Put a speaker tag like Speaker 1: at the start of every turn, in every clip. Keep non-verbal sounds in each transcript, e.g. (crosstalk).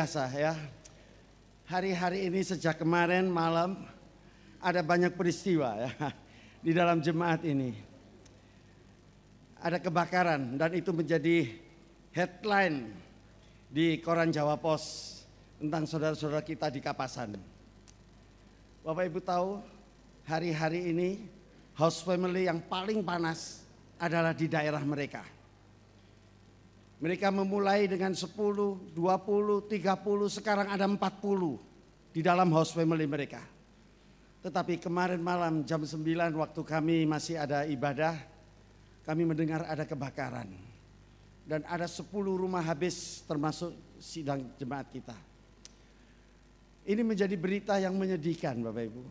Speaker 1: biasa ya. Hari-hari ini sejak kemarin malam ada banyak peristiwa ya (laughs) di dalam jemaat ini. Ada kebakaran dan itu menjadi headline di koran Jawa Pos tentang saudara-saudara kita di Kapasan. Bapak Ibu tahu hari-hari ini house family yang paling panas adalah di daerah mereka mereka memulai dengan 10, 20, 30, sekarang ada 40 di dalam house family mereka. Tetapi kemarin malam jam 9 waktu kami masih ada ibadah, kami mendengar ada kebakaran. Dan ada 10 rumah habis termasuk sidang jemaat kita. Ini menjadi berita yang menyedihkan Bapak Ibu.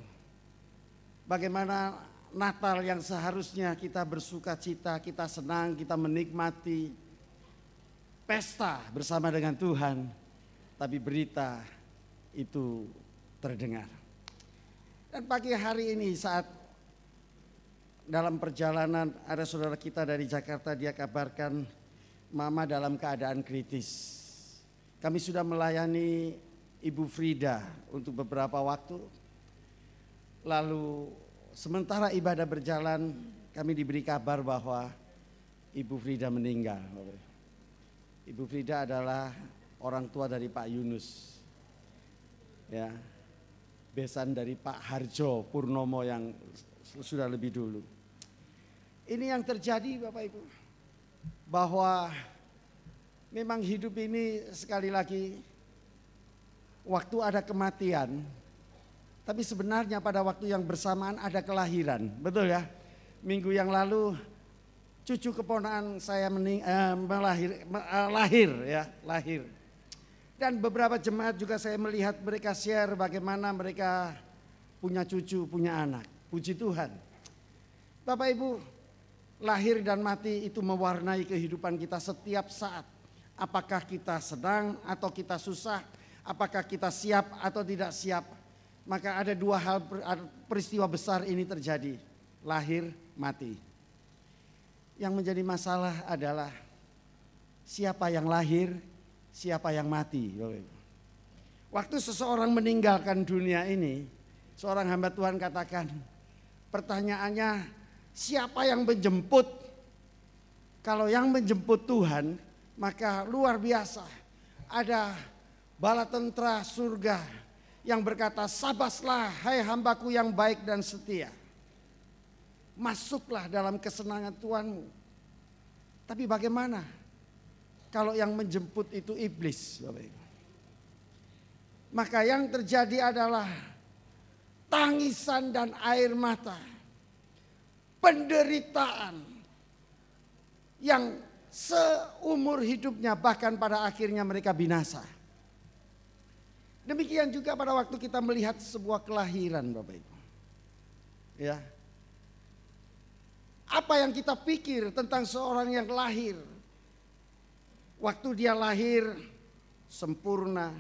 Speaker 1: Bagaimana Natal yang seharusnya kita bersuka cita, kita senang, kita menikmati, pesta bersama dengan Tuhan, tapi berita itu terdengar. Dan pagi hari ini saat dalam perjalanan ada saudara kita dari Jakarta dia kabarkan mama dalam keadaan kritis. Kami sudah melayani Ibu Frida untuk beberapa waktu. Lalu sementara ibadah berjalan kami diberi kabar bahwa Ibu Frida meninggal. Ibu Frida adalah orang tua dari Pak Yunus. Ya. Besan dari Pak Harjo Purnomo yang sudah lebih dulu. Ini yang terjadi Bapak Ibu. Bahwa memang hidup ini sekali lagi waktu ada kematian tapi sebenarnya pada waktu yang bersamaan ada kelahiran, betul ya? Minggu yang lalu cucu keponakan saya mening, eh, melahir, eh, lahir ya, lahir. Dan beberapa jemaat juga saya melihat mereka share bagaimana mereka punya cucu, punya anak. Puji Tuhan. Bapak Ibu, lahir dan mati itu mewarnai kehidupan kita setiap saat. Apakah kita sedang atau kita susah, apakah kita siap atau tidak siap. Maka ada dua hal peristiwa besar ini terjadi, lahir, mati. Yang menjadi masalah adalah siapa yang lahir, siapa yang mati. Waktu seseorang meninggalkan dunia ini, seorang hamba Tuhan katakan, pertanyaannya siapa yang menjemput? Kalau yang menjemput Tuhan, maka luar biasa. Ada bala tentara surga yang berkata, "Sabaslah hai hambaku yang baik dan setia." masuklah dalam kesenangan Tuhanmu. Tapi bagaimana kalau yang menjemput itu iblis? Bapak Ibu? Maka yang terjadi adalah tangisan dan air mata. Penderitaan yang seumur hidupnya bahkan pada akhirnya mereka binasa. Demikian juga pada waktu kita melihat sebuah kelahiran Bapak Ibu. Ya, apa yang kita pikir tentang seorang yang lahir? Waktu dia lahir sempurna,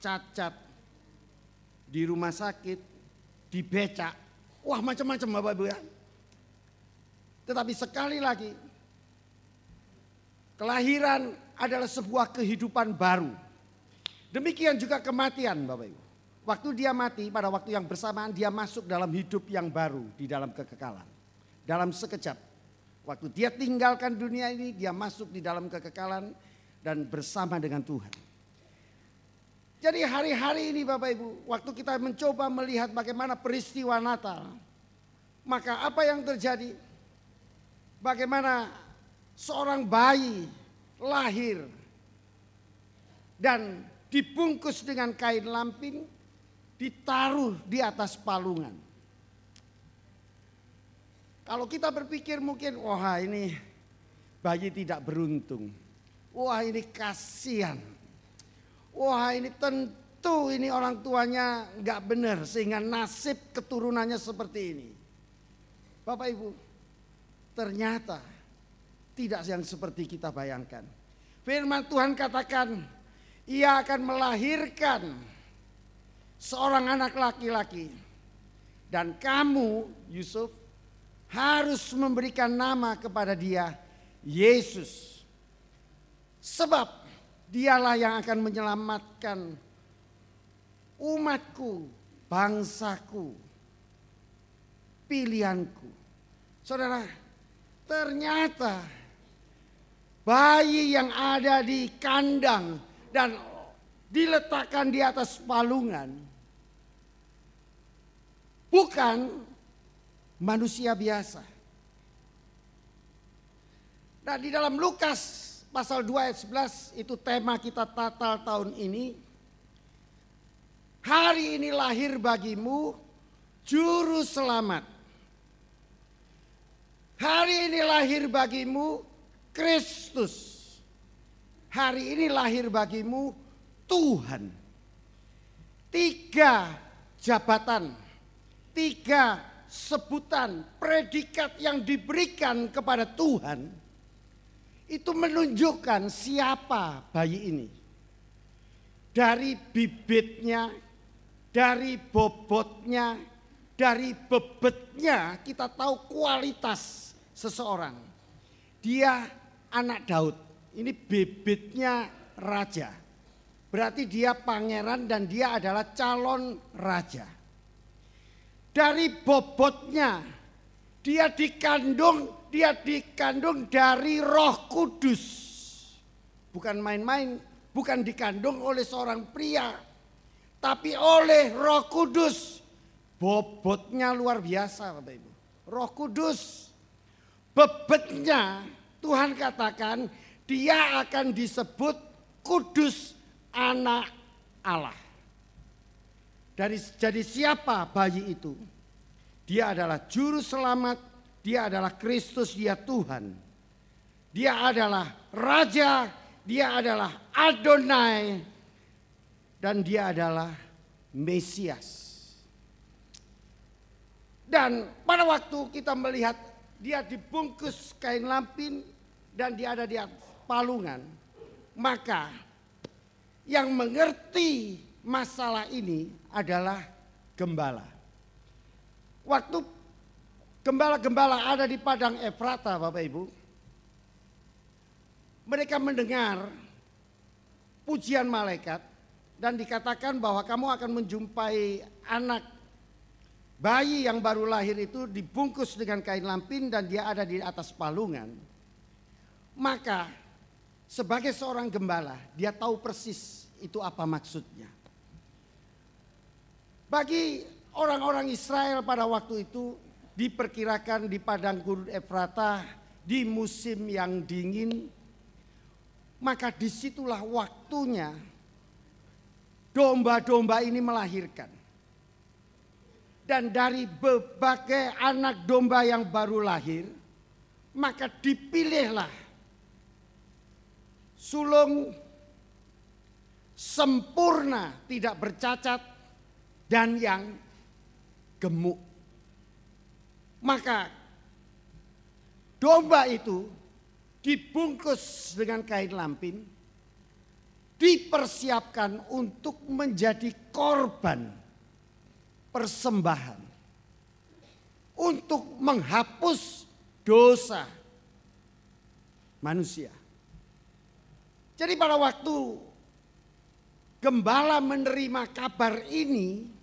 Speaker 1: cacat, di rumah sakit, di becak. Wah macam-macam Bapak Ibu ya. Tetapi sekali lagi, kelahiran adalah sebuah kehidupan baru. Demikian juga kematian Bapak Ibu. Waktu dia mati pada waktu yang bersamaan dia masuk dalam hidup yang baru di dalam kekekalan dalam sekejap. Waktu dia tinggalkan dunia ini, dia masuk di dalam kekekalan dan bersama dengan Tuhan. Jadi hari-hari ini Bapak Ibu, waktu kita mencoba melihat bagaimana peristiwa Natal, maka apa yang terjadi? Bagaimana seorang bayi lahir dan dibungkus dengan kain lampin, ditaruh di atas palungan. Kalau kita berpikir mungkin, wah ini bayi tidak beruntung. Wah ini kasihan. Wah ini tentu ini orang tuanya nggak benar sehingga nasib keturunannya seperti ini. Bapak Ibu, ternyata tidak yang seperti kita bayangkan. Firman Tuhan katakan, ia akan melahirkan seorang anak laki-laki. Dan kamu Yusuf harus memberikan nama kepada dia Yesus. Sebab dialah yang akan menyelamatkan umatku, bangsaku, pilihanku. Saudara, ternyata bayi yang ada di kandang dan diletakkan di atas palungan bukan manusia biasa. Nah di dalam Lukas pasal 2 ayat 11 itu tema kita tatal tahun ini. Hari ini lahir bagimu juru selamat. Hari ini lahir bagimu Kristus. Hari ini lahir bagimu Tuhan. Tiga jabatan, tiga sebutan, predikat yang diberikan kepada Tuhan itu menunjukkan siapa bayi ini. Dari bibitnya, dari bobotnya, dari bebetnya kita tahu kualitas seseorang. Dia anak Daud. Ini bibitnya raja. Berarti dia pangeran dan dia adalah calon raja dari bobotnya. Dia dikandung, dia dikandung dari Roh Kudus. Bukan main-main, bukan dikandung oleh seorang pria, tapi oleh Roh Kudus. Bobotnya luar biasa, Bapak Ibu. Roh Kudus bebetnya Tuhan katakan dia akan disebut kudus anak Allah. Dari jadi siapa bayi itu? Dia adalah juru selamat, dia adalah Kristus, dia Tuhan. Dia adalah raja, dia adalah Adonai dan dia adalah Mesias. Dan pada waktu kita melihat dia dibungkus kain lampin dan dia ada di palungan, maka yang mengerti masalah ini adalah gembala. Waktu gembala-gembala ada di padang Efrata, Bapak Ibu, mereka mendengar pujian malaikat dan dikatakan bahwa kamu akan menjumpai anak bayi yang baru lahir itu dibungkus dengan kain lampin dan dia ada di atas palungan. Maka sebagai seorang gembala, dia tahu persis itu apa maksudnya. Bagi orang-orang Israel pada waktu itu diperkirakan di padang gurun Efrata di musim yang dingin maka disitulah waktunya domba-domba ini melahirkan. Dan dari berbagai anak domba yang baru lahir, maka dipilihlah sulung sempurna tidak bercacat dan yang gemuk. Maka domba itu dibungkus dengan kain lampin, dipersiapkan untuk menjadi korban persembahan untuk menghapus dosa manusia. Jadi pada waktu gembala menerima kabar ini,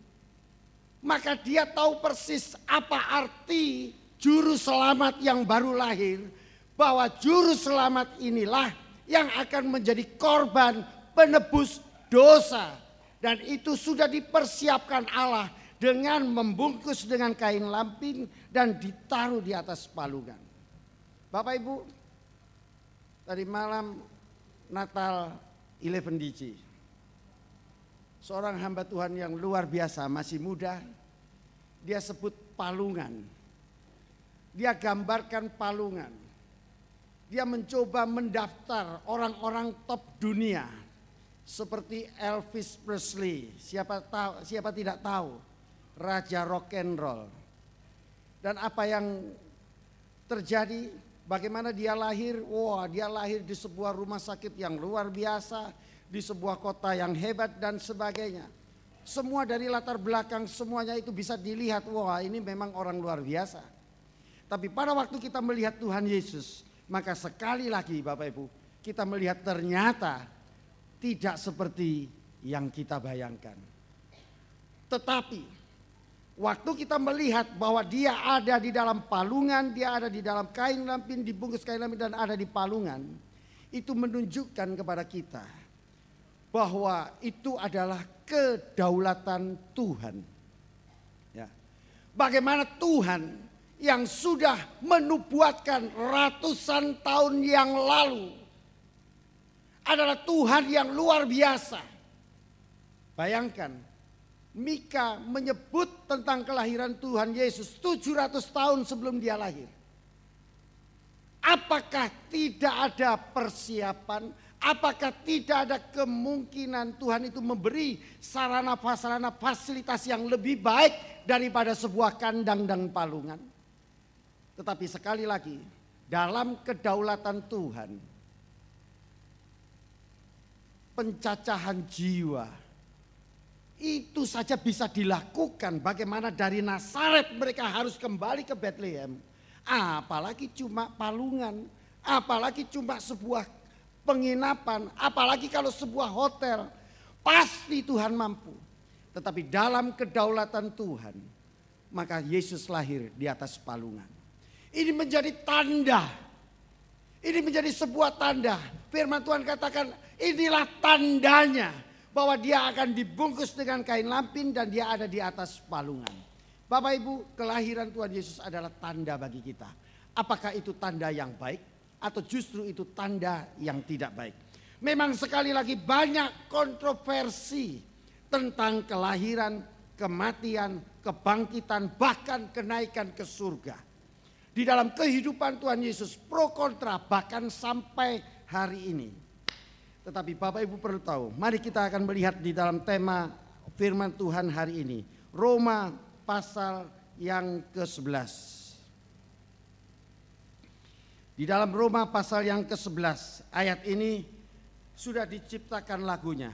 Speaker 1: maka dia tahu persis apa arti juru selamat yang baru lahir, bahwa juru selamat inilah yang akan menjadi korban penebus dosa, dan itu sudah dipersiapkan Allah dengan membungkus dengan kain lampin dan ditaruh di atas palungan. Bapak Ibu, tadi malam Natal 11 DC seorang hamba Tuhan yang luar biasa, masih muda. Dia sebut palungan. Dia gambarkan palungan. Dia mencoba mendaftar orang-orang top dunia seperti Elvis Presley. Siapa tahu, siapa tidak tahu raja rock and roll. Dan apa yang terjadi? Bagaimana dia lahir? Wah, wow, dia lahir di sebuah rumah sakit yang luar biasa di sebuah kota yang hebat dan sebagainya. Semua dari latar belakang semuanya itu bisa dilihat, wah ini memang orang luar biasa. Tapi pada waktu kita melihat Tuhan Yesus, maka sekali lagi Bapak Ibu, kita melihat ternyata tidak seperti yang kita bayangkan. Tetapi waktu kita melihat bahwa dia ada di dalam palungan, dia ada di dalam kain lampin, dibungkus kain lampin dan ada di palungan, itu menunjukkan kepada kita bahwa itu adalah kedaulatan Tuhan. Ya. Bagaimana Tuhan yang sudah menubuatkan ratusan tahun yang lalu adalah Tuhan yang luar biasa. Bayangkan Mika menyebut tentang kelahiran Tuhan Yesus 700 tahun sebelum dia lahir. Apakah tidak ada persiapan, Apakah tidak ada kemungkinan Tuhan itu memberi sarana-sarana fasilitas yang lebih baik daripada sebuah kandang dan palungan? Tetapi sekali lagi, dalam kedaulatan Tuhan, pencacahan jiwa itu saja bisa dilakukan. Bagaimana dari Nasaret mereka harus kembali ke Bethlehem, apalagi cuma palungan, apalagi cuma sebuah penginapan, apalagi kalau sebuah hotel, pasti Tuhan mampu. Tetapi dalam kedaulatan Tuhan, maka Yesus lahir di atas palungan. Ini menjadi tanda. Ini menjadi sebuah tanda. Firman Tuhan katakan, inilah tandanya bahwa dia akan dibungkus dengan kain lampin dan dia ada di atas palungan. Bapak Ibu, kelahiran Tuhan Yesus adalah tanda bagi kita. Apakah itu tanda yang baik? atau justru itu tanda yang tidak baik. Memang sekali lagi banyak kontroversi tentang kelahiran, kematian, kebangkitan, bahkan kenaikan ke surga. Di dalam kehidupan Tuhan Yesus pro kontra bahkan sampai hari ini. Tetapi Bapak Ibu perlu tahu, mari kita akan melihat di dalam tema firman Tuhan hari ini. Roma pasal yang ke-11. Di dalam Roma pasal yang ke-11 ayat ini sudah diciptakan lagunya.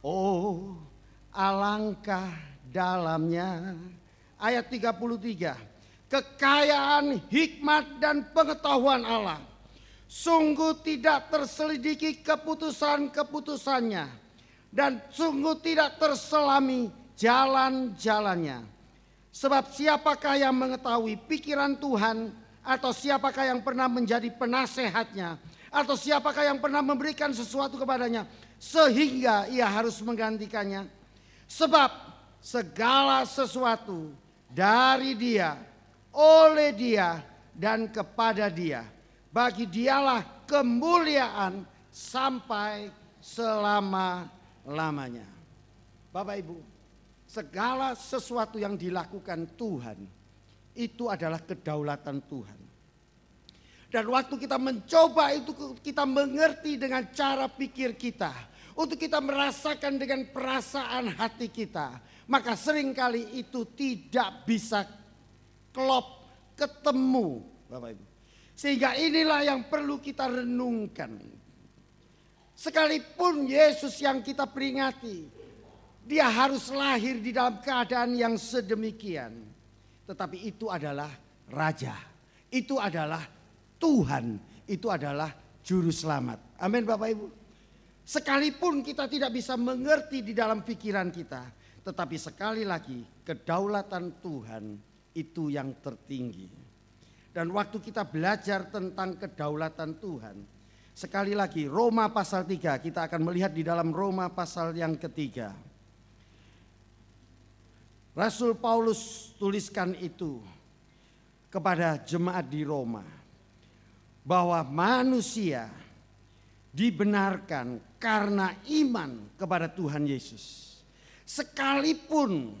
Speaker 1: Oh alangkah dalamnya. Ayat 33. Kekayaan, hikmat dan pengetahuan Allah. Sungguh tidak terselidiki keputusan-keputusannya. Dan sungguh tidak terselami jalan-jalannya. Sebab siapakah yang mengetahui pikiran Tuhan atau siapakah yang pernah menjadi penasehatnya atau siapakah yang pernah memberikan sesuatu kepadanya sehingga ia harus menggantikannya sebab segala sesuatu dari dia oleh dia dan kepada dia bagi dialah kemuliaan sampai selama-lamanya Bapak Ibu segala sesuatu yang dilakukan Tuhan itu adalah kedaulatan Tuhan. Dan waktu kita mencoba itu kita mengerti dengan cara pikir kita. Untuk kita merasakan dengan perasaan hati kita. Maka seringkali itu tidak bisa klop, ketemu Bapak Ibu. Sehingga inilah yang perlu kita renungkan. Sekalipun Yesus yang kita peringati. Dia harus lahir di dalam keadaan yang sedemikian tetapi itu adalah Raja. Itu adalah Tuhan. Itu adalah Juru Selamat. Amin Bapak Ibu. Sekalipun kita tidak bisa mengerti di dalam pikiran kita. Tetapi sekali lagi kedaulatan Tuhan itu yang tertinggi. Dan waktu kita belajar tentang kedaulatan Tuhan. Sekali lagi Roma pasal 3 kita akan melihat di dalam Roma pasal yang ketiga. Rasul Paulus tuliskan itu kepada jemaat di Roma bahwa manusia dibenarkan karena iman kepada Tuhan Yesus. Sekalipun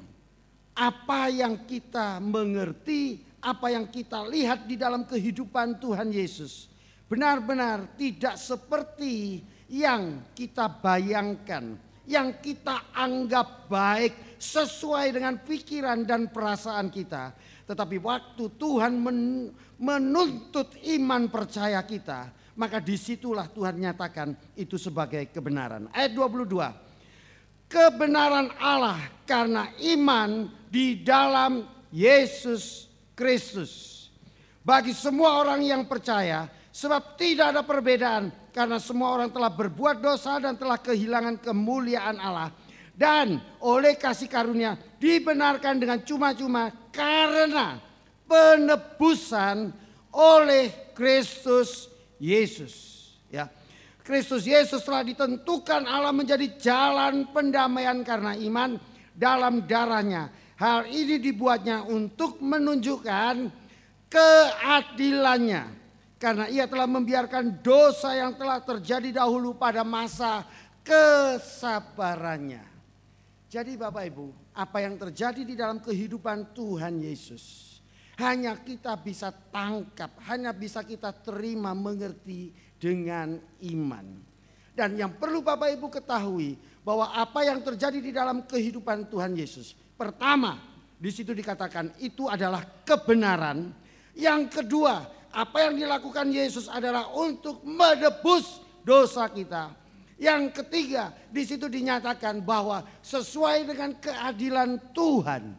Speaker 1: apa yang kita mengerti, apa yang kita lihat di dalam kehidupan Tuhan Yesus benar-benar tidak seperti yang kita bayangkan, yang kita anggap baik, sesuai dengan pikiran dan perasaan kita. Tetapi waktu Tuhan menuntut iman percaya kita, maka disitulah Tuhan nyatakan itu sebagai kebenaran. Ayat 22. Kebenaran Allah karena iman di dalam Yesus Kristus. Bagi semua orang yang percaya, sebab tidak ada perbedaan karena semua orang telah berbuat dosa dan telah kehilangan kemuliaan Allah dan oleh kasih karunia dibenarkan dengan cuma-cuma karena penebusan oleh Kristus Yesus ya Kristus Yesus telah ditentukan Allah menjadi jalan pendamaian karena iman dalam darahnya hal ini dibuatnya untuk menunjukkan keadilannya karena ia telah membiarkan dosa yang telah terjadi dahulu pada masa kesabarannya. Jadi Bapak Ibu, apa yang terjadi di dalam kehidupan Tuhan Yesus hanya kita bisa tangkap, hanya bisa kita terima, mengerti dengan iman. Dan yang perlu Bapak Ibu ketahui bahwa apa yang terjadi di dalam kehidupan Tuhan Yesus. Pertama, di situ dikatakan itu adalah kebenaran. Yang kedua, apa yang dilakukan Yesus adalah untuk menebus dosa kita. Yang ketiga, di situ dinyatakan bahwa sesuai dengan keadilan Tuhan.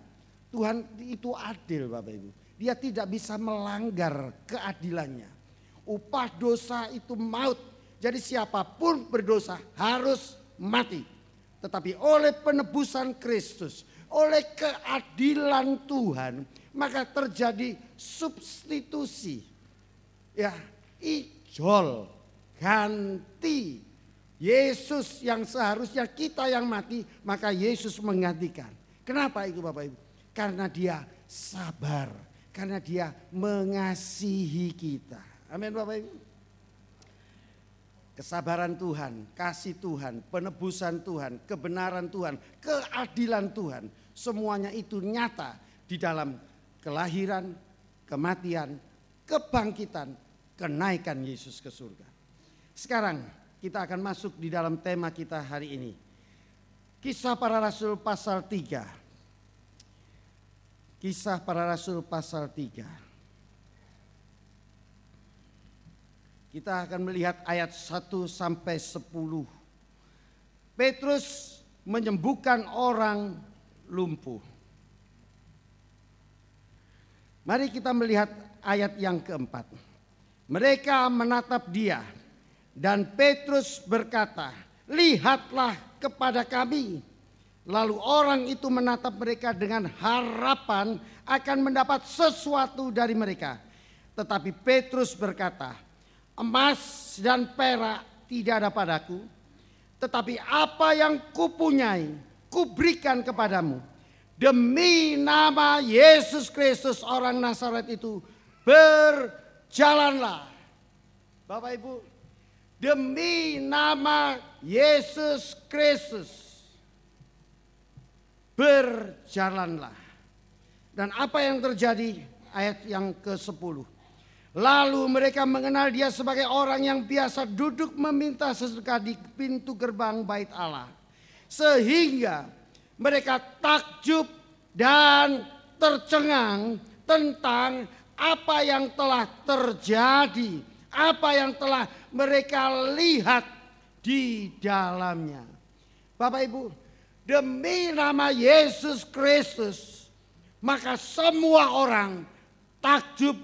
Speaker 1: Tuhan itu adil Bapak Ibu. Dia tidak bisa melanggar keadilannya. Upah dosa itu maut. Jadi siapapun berdosa harus mati. Tetapi oleh penebusan Kristus, oleh keadilan Tuhan, maka terjadi substitusi. Ya, ijol, ganti Yesus yang seharusnya kita yang mati, maka Yesus menggantikan. Kenapa itu Bapak Ibu? Karena dia sabar, karena dia mengasihi kita. Amin Bapak Ibu. Kesabaran Tuhan, kasih Tuhan, penebusan Tuhan, kebenaran Tuhan, keadilan Tuhan, semuanya itu nyata di dalam kelahiran, kematian, kebangkitan, kenaikan Yesus ke surga. Sekarang kita akan masuk di dalam tema kita hari ini. Kisah para rasul pasal 3. Kisah para rasul pasal 3. Kita akan melihat ayat 1 sampai 10. Petrus menyembuhkan orang lumpuh. Mari kita melihat ayat yang keempat. Mereka menatap dia dan Petrus berkata, lihatlah kepada kami. Lalu orang itu menatap mereka dengan harapan akan mendapat sesuatu dari mereka. Tetapi Petrus berkata, emas dan perak tidak ada padaku. Tetapi apa yang kupunyai, kuberikan kepadamu. Demi nama Yesus Kristus orang Nazaret itu, berjalanlah. Bapak Ibu, demi nama Yesus Kristus. Berjalanlah. Dan apa yang terjadi? Ayat yang ke-10. Lalu mereka mengenal dia sebagai orang yang biasa duduk meminta sesuka di pintu gerbang bait Allah. Sehingga mereka takjub dan tercengang tentang apa yang telah terjadi apa yang telah mereka lihat di dalamnya. Bapak Ibu, demi nama Yesus Kristus, maka semua orang takjub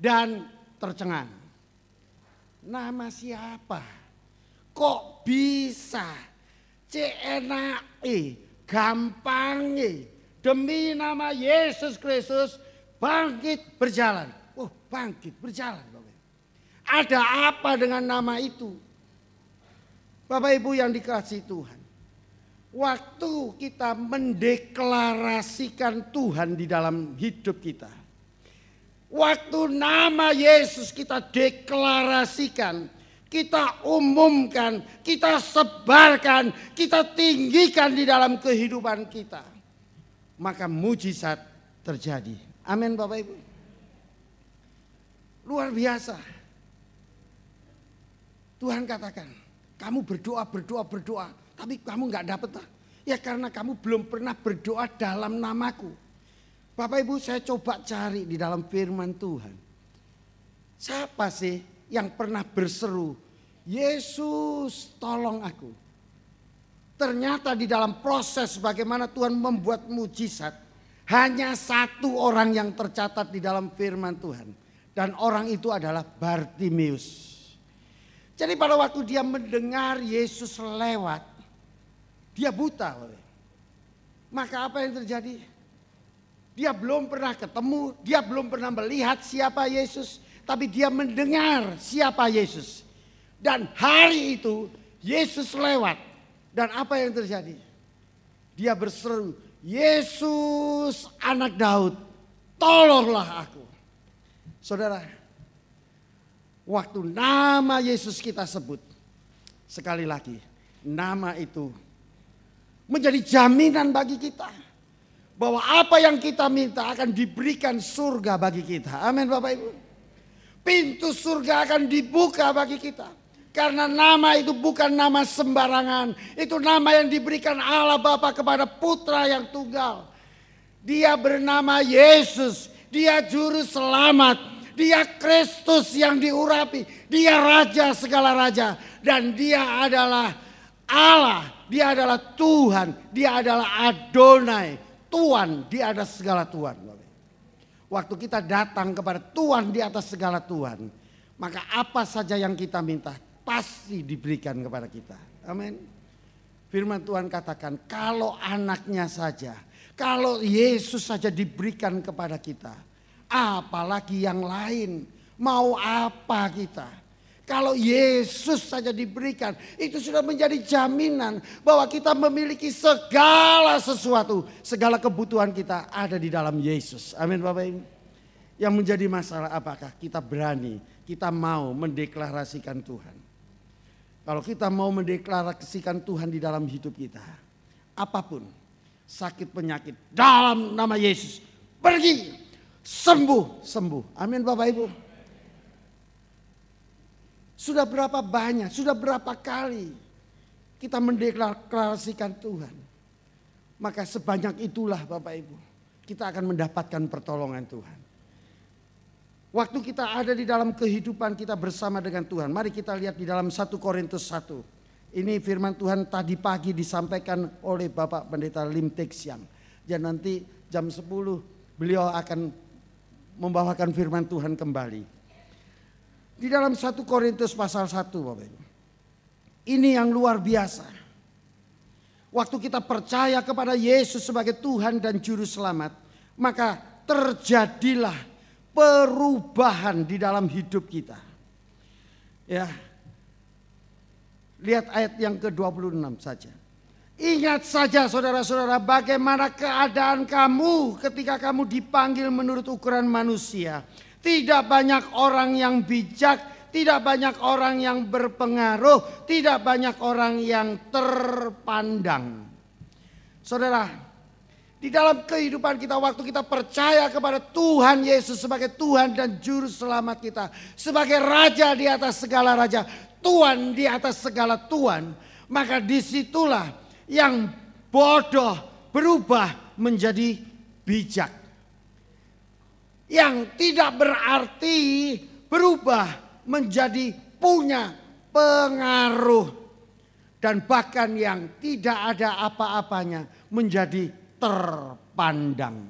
Speaker 1: dan tercengang. Nama siapa? Kok bisa? CNAE, gampangi. Demi nama Yesus Kristus, bangkit berjalan. Oh, bangkit berjalan. Ada apa dengan nama itu? Bapak Ibu yang dikasih Tuhan. Waktu kita mendeklarasikan Tuhan di dalam hidup kita. Waktu nama Yesus kita deklarasikan, kita umumkan, kita sebarkan, kita tinggikan di dalam kehidupan kita. Maka mujizat terjadi. Amin Bapak Ibu. Luar biasa. Tuhan katakan, kamu berdoa, berdoa, berdoa, tapi kamu nggak dapet. Ya karena kamu belum pernah berdoa dalam namaku. Bapak Ibu saya coba cari di dalam firman Tuhan. Siapa sih yang pernah berseru, Yesus tolong aku. Ternyata di dalam proses bagaimana Tuhan membuat mujizat, hanya satu orang yang tercatat di dalam firman Tuhan. Dan orang itu adalah Bartimius. Jadi pada waktu dia mendengar Yesus lewat, dia buta. Maka apa yang terjadi? Dia belum pernah ketemu, dia belum pernah melihat siapa Yesus, tapi dia mendengar siapa Yesus. Dan hari itu Yesus lewat. Dan apa yang terjadi? Dia berseru, Yesus anak Daud, tolonglah aku. Saudara, Waktu nama Yesus kita sebut, sekali lagi, nama itu menjadi jaminan bagi kita bahwa apa yang kita minta akan diberikan surga bagi kita. Amin, Bapak Ibu. Pintu surga akan dibuka bagi kita. Karena nama itu bukan nama sembarangan. Itu nama yang diberikan Allah Bapa kepada putra yang tunggal. Dia bernama Yesus. Dia juru selamat. Dia Kristus yang diurapi. Dia raja segala raja dan dia adalah Allah, dia adalah Tuhan, dia adalah Adonai, Tuhan, Di atas segala Tuhan. Waktu kita datang kepada Tuhan di atas segala Tuhan, maka apa saja yang kita minta pasti diberikan kepada kita. Amin. Firman Tuhan katakan, kalau anaknya saja, kalau Yesus saja diberikan kepada kita, apalagi yang lain. Mau apa kita? Kalau Yesus saja diberikan, itu sudah menjadi jaminan bahwa kita memiliki segala sesuatu, segala kebutuhan kita ada di dalam Yesus. Amin, Bapak Ibu. Yang menjadi masalah apakah kita berani, kita mau mendeklarasikan Tuhan. Kalau kita mau mendeklarasikan Tuhan di dalam hidup kita, apapun sakit penyakit dalam nama Yesus, pergi sembuh, sembuh. Amin Bapak Ibu. Sudah berapa banyak, sudah berapa kali kita mendeklarasikan Tuhan. Maka sebanyak itulah Bapak Ibu, kita akan mendapatkan pertolongan Tuhan. Waktu kita ada di dalam kehidupan kita bersama dengan Tuhan. Mari kita lihat di dalam 1 Korintus 1. Ini firman Tuhan tadi pagi disampaikan oleh Bapak Pendeta Lim Teksiang. Dan nanti jam 10 beliau akan membawakan firman Tuhan kembali. Di dalam 1 Korintus pasal 1 Bapak Ibu. Ini yang luar biasa. Waktu kita percaya kepada Yesus sebagai Tuhan dan Juru Selamat. Maka terjadilah perubahan di dalam hidup kita. Ya, Lihat ayat yang ke-26 saja. Ingat saja saudara-saudara bagaimana keadaan kamu ketika kamu dipanggil menurut ukuran manusia. Tidak banyak orang yang bijak, tidak banyak orang yang berpengaruh, tidak banyak orang yang terpandang. Saudara, di dalam kehidupan kita waktu kita percaya kepada Tuhan Yesus sebagai Tuhan dan juru selamat kita, sebagai raja di atas segala raja, Tuhan di atas segala Tuhan, maka disitulah yang bodoh berubah menjadi bijak. Yang tidak berarti berubah menjadi punya pengaruh. Dan bahkan yang tidak ada apa-apanya menjadi terpandang.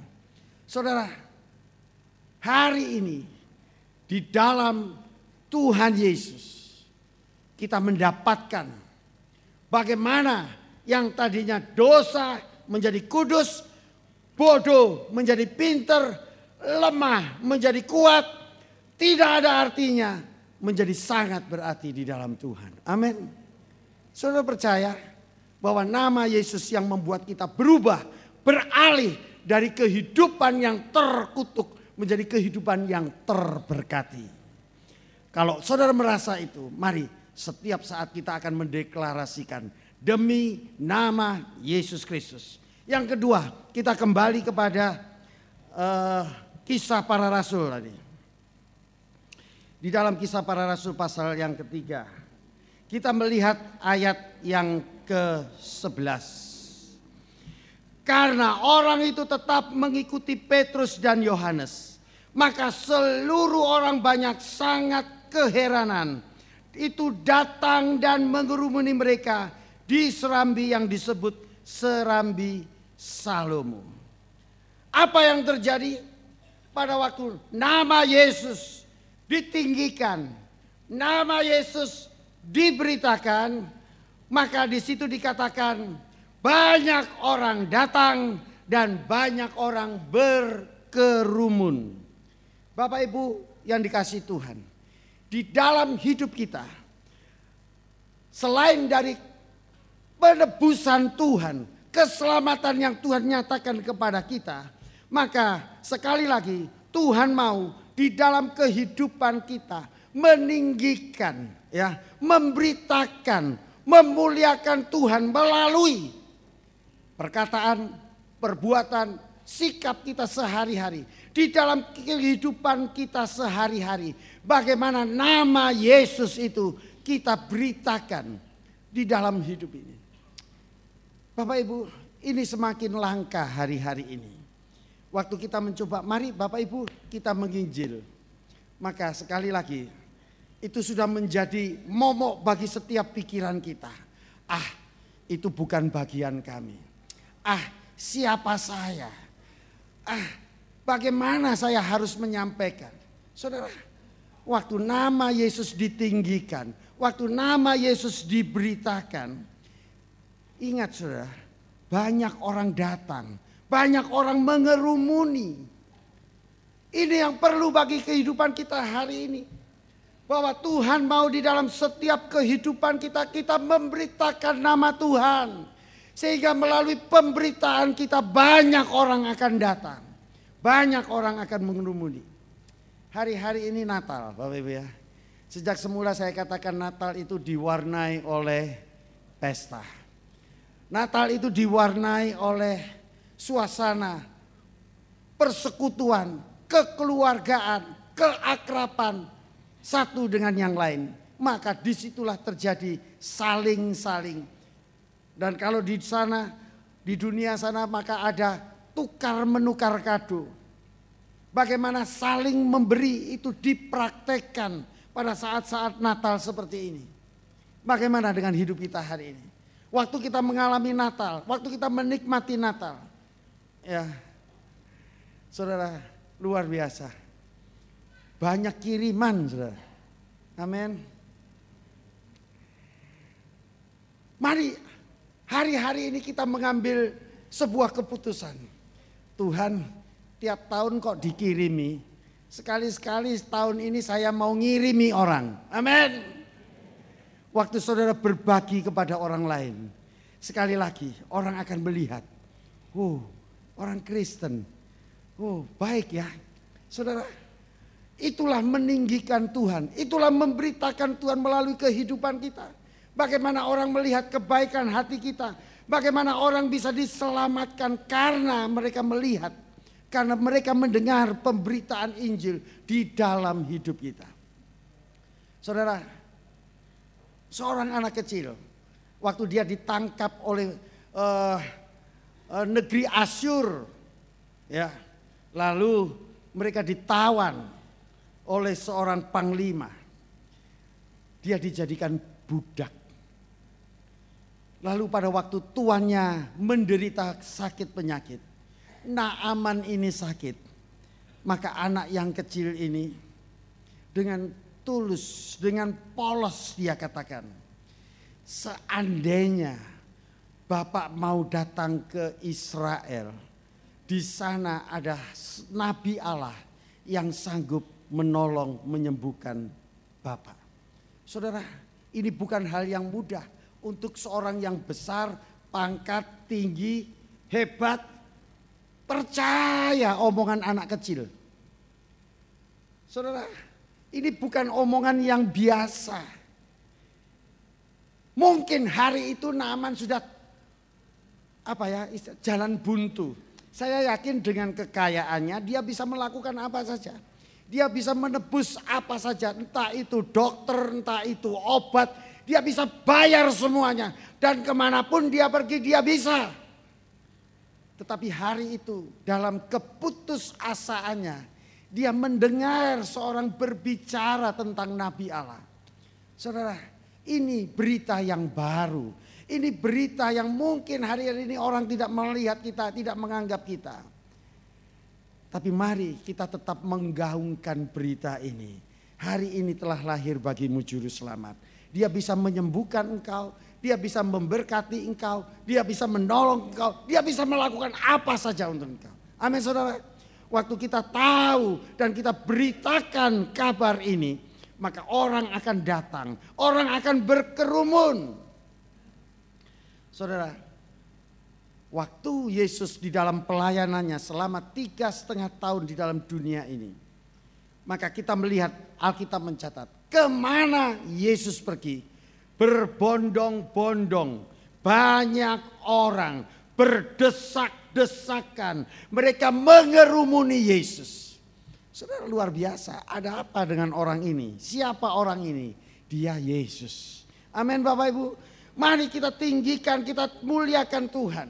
Speaker 1: Saudara, hari ini di dalam Tuhan Yesus kita mendapatkan bagaimana yang tadinya dosa menjadi kudus, bodoh menjadi pinter, lemah menjadi kuat, tidak ada artinya menjadi sangat berarti di dalam Tuhan. Amin. Saudara percaya bahwa nama Yesus yang membuat kita berubah, beralih dari kehidupan yang terkutuk menjadi kehidupan yang terberkati. Kalau saudara merasa itu, mari setiap saat kita akan mendeklarasikan demi nama Yesus Kristus. Yang kedua, kita kembali kepada uh, kisah para rasul tadi. Di dalam kisah para rasul pasal yang ketiga, kita melihat ayat yang ke-11. Karena orang itu tetap mengikuti Petrus dan Yohanes, maka seluruh orang banyak sangat keheranan. Itu datang dan mengerumuni mereka di serambi yang disebut serambi Salomo. Apa yang terjadi pada waktu nama Yesus ditinggikan, nama Yesus diberitakan, maka di situ dikatakan banyak orang datang dan banyak orang berkerumun. Bapak Ibu yang dikasih Tuhan, di dalam hidup kita selain dari penebusan Tuhan, keselamatan yang Tuhan nyatakan kepada kita, maka sekali lagi Tuhan mau di dalam kehidupan kita meninggikan ya, memberitakan, memuliakan Tuhan melalui perkataan, perbuatan, sikap kita sehari-hari, di dalam kehidupan kita sehari-hari, bagaimana nama Yesus itu kita beritakan di dalam hidup ini. Bapak Ibu, ini semakin langka hari-hari ini. Waktu kita mencoba, mari Bapak Ibu kita menginjil. Maka sekali lagi, itu sudah menjadi momok bagi setiap pikiran kita. Ah, itu bukan bagian kami. Ah, siapa saya? Ah, bagaimana saya harus menyampaikan? Saudara, waktu nama Yesus ditinggikan, waktu nama Yesus diberitakan, Ingat saudara, banyak orang datang, banyak orang mengerumuni. Ini yang perlu bagi kehidupan kita hari ini. Bahwa Tuhan mau di dalam setiap kehidupan kita, kita memberitakan nama Tuhan. Sehingga melalui pemberitaan kita banyak orang akan datang. Banyak orang akan mengerumuni. Hari-hari ini Natal Bapak Ibu ya. Sejak semula saya katakan Natal itu diwarnai oleh pesta. Natal itu diwarnai oleh suasana persekutuan, kekeluargaan, keakrapan satu dengan yang lain. Maka disitulah terjadi saling-saling. Dan kalau di sana, di dunia sana maka ada tukar menukar kado. Bagaimana saling memberi itu dipraktekkan pada saat-saat Natal seperti ini. Bagaimana dengan hidup kita hari ini? waktu kita mengalami Natal, waktu kita menikmati Natal. Ya. Saudara, luar biasa. Banyak kiriman, Saudara. Amin. Mari hari-hari ini kita mengambil sebuah keputusan. Tuhan, tiap tahun kok dikirimi. Sekali-sekali tahun ini saya mau ngirimi orang. Amin. Waktu saudara berbagi kepada orang lain, sekali lagi orang akan melihat, "Oh, orang Kristen. Oh, baik ya." Saudara, itulah meninggikan Tuhan, itulah memberitakan Tuhan melalui kehidupan kita. Bagaimana orang melihat kebaikan hati kita, bagaimana orang bisa diselamatkan karena mereka melihat, karena mereka mendengar pemberitaan Injil di dalam hidup kita. Saudara, seorang anak kecil waktu dia ditangkap oleh uh, uh, negeri Asyur ya lalu mereka ditawan oleh seorang panglima dia dijadikan budak lalu pada waktu tuannya menderita sakit penyakit Naaman ini sakit maka anak yang kecil ini dengan tulus, dengan polos dia katakan. Seandainya Bapak mau datang ke Israel, di sana ada nabi Allah yang sanggup menolong menyembuhkan Bapak. Saudara, ini bukan hal yang mudah untuk seorang yang besar, pangkat tinggi, hebat, percaya omongan anak kecil. Saudara, ini bukan omongan yang biasa. Mungkin hari itu Naman sudah apa ya jalan buntu. Saya yakin dengan kekayaannya dia bisa melakukan apa saja. Dia bisa menebus apa saja, entah itu dokter, entah itu obat. Dia bisa bayar semuanya. Dan kemanapun dia pergi dia bisa. Tetapi hari itu dalam keputus asaannya, dia mendengar seorang berbicara tentang Nabi Allah. Saudara, ini berita yang baru. Ini berita yang mungkin hari ini orang tidak melihat kita, tidak menganggap kita. Tapi mari kita tetap menggaungkan berita ini. Hari ini telah lahir bagimu juru selamat. Dia bisa menyembuhkan engkau, dia bisa memberkati engkau, dia bisa menolong engkau, dia bisa melakukan apa saja untuk engkau. Amin saudara. Waktu kita tahu dan kita beritakan kabar ini, maka orang akan datang, orang akan berkerumun. Saudara, waktu Yesus di dalam pelayanannya selama tiga setengah tahun di dalam dunia ini, maka kita melihat Alkitab mencatat kemana Yesus pergi, berbondong-bondong, banyak orang berdesak desakan. Mereka mengerumuni Yesus. Saudara luar biasa, ada apa dengan orang ini? Siapa orang ini? Dia Yesus. Amin Bapak Ibu. Mari kita tinggikan, kita muliakan Tuhan.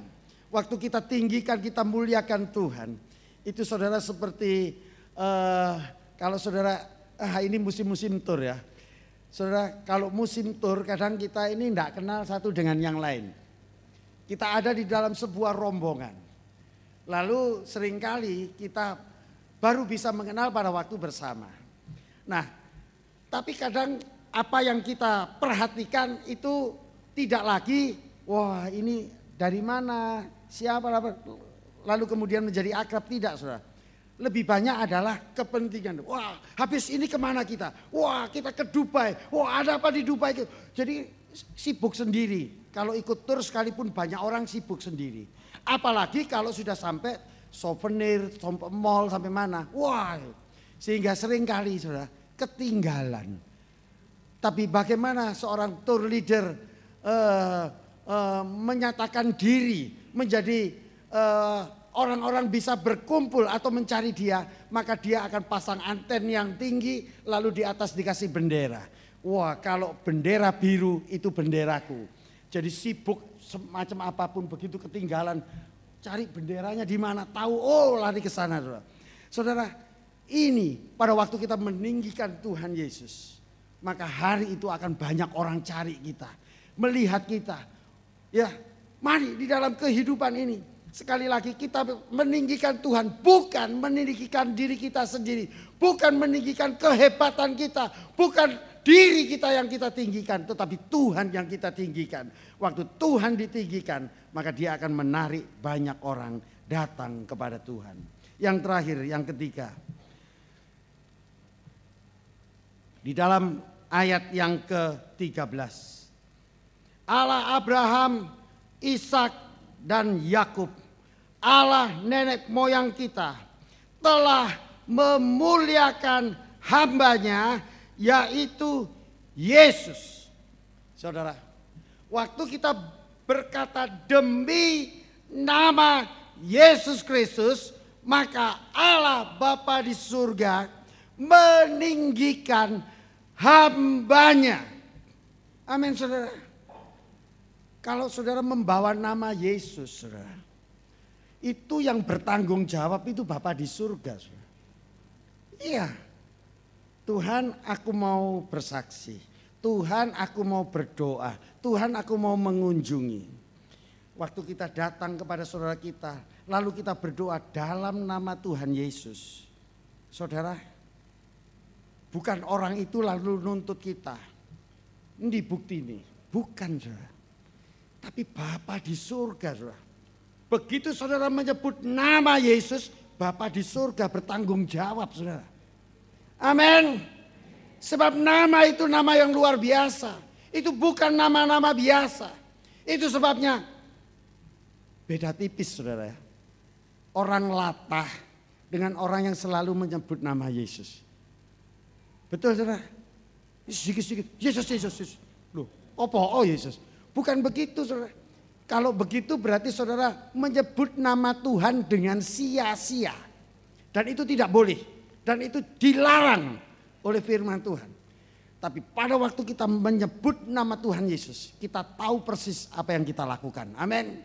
Speaker 1: Waktu kita tinggikan, kita muliakan Tuhan. Itu saudara seperti uh, kalau saudara ah, ini musim-musim tur ya. Saudara kalau musim tur kadang kita ini tidak kenal satu dengan yang lain. Kita ada di dalam sebuah rombongan. Lalu seringkali kita baru bisa mengenal pada waktu bersama. Nah, tapi kadang apa yang kita perhatikan itu tidak lagi, wah ini dari mana, siapa, lalu kemudian menjadi akrab, tidak saudara. Lebih banyak adalah kepentingan. Wah habis ini kemana kita? Wah kita ke Dubai, wah ada apa di Dubai? Jadi sibuk sendiri. Kalau ikut tur sekalipun banyak orang sibuk sendiri. Apalagi kalau sudah sampai souvenir, sampai mall, sampai mana. Wah, sehingga sering kali ketinggalan. Tapi bagaimana seorang tour leader uh, uh, menyatakan diri menjadi eh, orang-orang uh, bisa berkumpul atau mencari dia, maka dia akan pasang anten yang tinggi lalu di atas dikasih bendera. Wah, kalau bendera biru itu benderaku. Jadi sibuk semacam apapun begitu ketinggalan cari benderanya di mana tahu oh lari ke sana saudara. Saudara ini pada waktu kita meninggikan Tuhan Yesus maka hari itu akan banyak orang cari kita melihat kita ya mari di dalam kehidupan ini Sekali lagi kita meninggikan Tuhan bukan meninggikan diri kita sendiri, bukan meninggikan kehebatan kita, bukan diri kita yang kita tinggikan, tetapi Tuhan yang kita tinggikan. Waktu Tuhan ditinggikan, maka dia akan menarik banyak orang datang kepada Tuhan. Yang terakhir, yang ketiga. Di dalam ayat yang ke-13. Allah Abraham, Ishak dan Yakub Allah nenek moyang kita telah memuliakan hambanya yaitu Yesus. Saudara, waktu kita berkata demi nama Yesus Kristus, maka Allah Bapa di surga meninggikan hambanya. Amin saudara. Kalau saudara membawa nama Yesus saudara itu yang bertanggung jawab itu Bapak di surga. Iya, Tuhan aku mau bersaksi, Tuhan aku mau berdoa, Tuhan aku mau mengunjungi. Waktu kita datang kepada saudara kita, lalu kita berdoa dalam nama Tuhan Yesus. Saudara, bukan orang itu lalu nuntut kita. Ini bukti ini, bukan saudara. Tapi Bapa di surga saudara. Begitu saudara menyebut nama Yesus, Bapak di surga bertanggung jawab saudara. Amin. Sebab nama itu nama yang luar biasa. Itu bukan nama-nama biasa. Itu sebabnya beda tipis saudara. Orang latah dengan orang yang selalu menyebut nama Yesus. Betul saudara? Sedikit-sedikit. Yesus, Yesus, Yesus. Loh, apa? Oh Yesus. Bukan begitu saudara. Kalau begitu berarti saudara menyebut nama Tuhan dengan sia-sia. Dan itu tidak boleh. Dan itu dilarang oleh firman Tuhan. Tapi pada waktu kita menyebut nama Tuhan Yesus, kita tahu persis apa yang kita lakukan. Amin.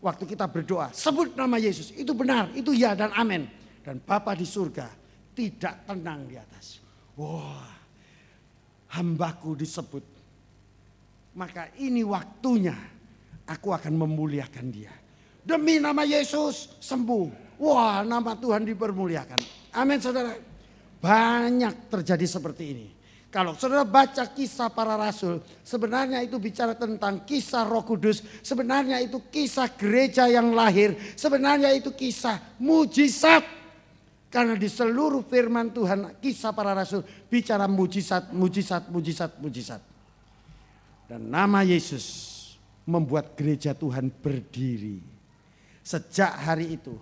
Speaker 1: Waktu kita berdoa, sebut nama Yesus. Itu benar, itu ya dan amin. Dan Bapa di surga tidak tenang di atas. Wah, hambaku disebut. Maka ini waktunya aku akan memuliakan dia. Demi nama Yesus sembuh. Wah, nama Tuhan dipermuliakan. Amin, saudara. Banyak terjadi seperti ini. Kalau saudara baca kisah para rasul, sebenarnya itu bicara tentang kisah Roh Kudus, sebenarnya itu kisah gereja yang lahir, sebenarnya itu kisah mujizat. Karena di seluruh firman Tuhan, kisah para rasul bicara mujizat, mujizat, mujizat, mujizat. Dan nama Yesus membuat gereja Tuhan berdiri. Sejak hari itu,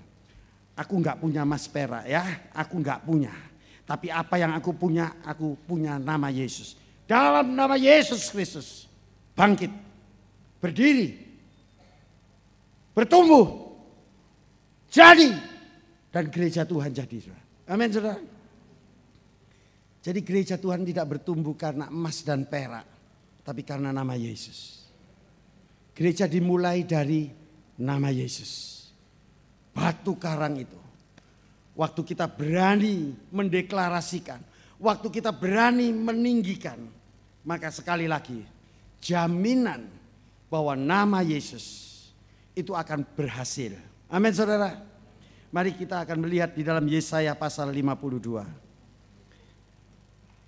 Speaker 1: aku nggak punya mas perak ya, aku nggak punya. Tapi apa yang aku punya, aku punya nama Yesus. Dalam nama Yesus Kristus, bangkit, berdiri, bertumbuh, jadi, dan gereja Tuhan jadi. Amin saudara. Jadi gereja Tuhan tidak bertumbuh karena emas dan perak, tapi karena nama Yesus. Gereja dimulai dari nama Yesus. Batu karang itu. Waktu kita berani mendeklarasikan. Waktu kita berani meninggikan. Maka sekali lagi jaminan bahwa nama Yesus itu akan berhasil. Amin saudara. Mari kita akan melihat di dalam Yesaya pasal 52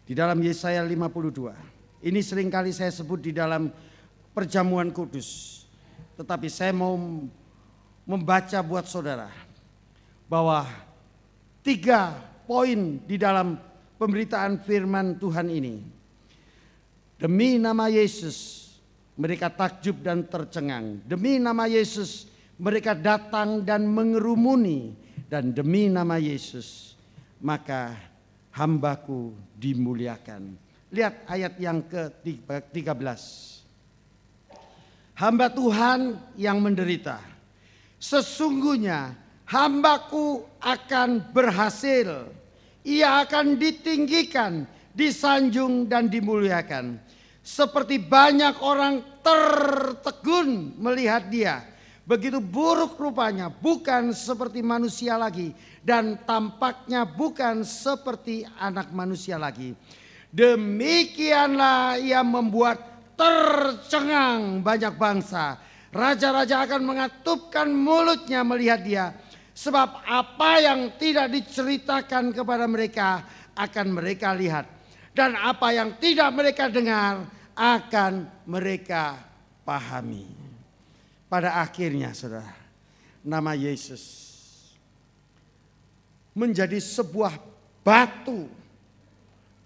Speaker 1: di dalam Yesaya 52. Ini seringkali saya sebut di dalam perjamuan kudus. Tetapi saya mau membaca buat saudara bahwa tiga poin di dalam pemberitaan firman Tuhan ini. Demi nama Yesus mereka takjub dan tercengang. Demi nama Yesus mereka datang dan mengerumuni dan demi nama Yesus maka hambaku dimuliakan. Lihat ayat yang ke-13 hamba Tuhan yang menderita. Sesungguhnya hambaku akan berhasil. Ia akan ditinggikan, disanjung dan dimuliakan. Seperti banyak orang tertegun melihat dia. Begitu buruk rupanya, bukan seperti manusia lagi. Dan tampaknya bukan seperti anak manusia lagi. Demikianlah ia membuat tercengang banyak bangsa. Raja-raja akan mengatupkan mulutnya melihat dia. Sebab apa yang tidak diceritakan kepada mereka akan mereka lihat. Dan apa yang tidak mereka dengar akan mereka pahami. Pada akhirnya saudara, nama Yesus menjadi sebuah batu.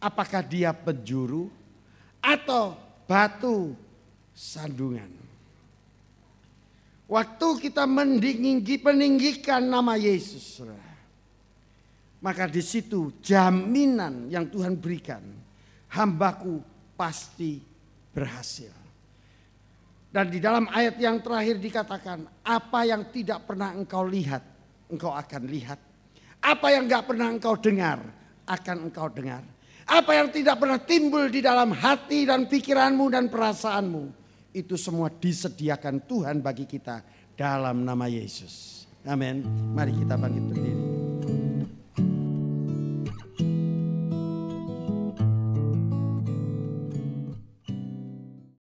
Speaker 1: Apakah dia penjuru atau batu sandungan. Waktu kita mendinggi peninggikan nama Yesus, maka di situ jaminan yang Tuhan berikan, hambaku pasti berhasil. Dan di dalam ayat yang terakhir dikatakan, apa yang tidak pernah engkau lihat, engkau akan lihat. Apa yang gak pernah engkau dengar, akan engkau dengar apa yang tidak pernah timbul di dalam hati dan pikiranmu dan perasaanmu. Itu semua disediakan Tuhan bagi kita dalam nama Yesus. Amin. Mari kita bangkit berdiri.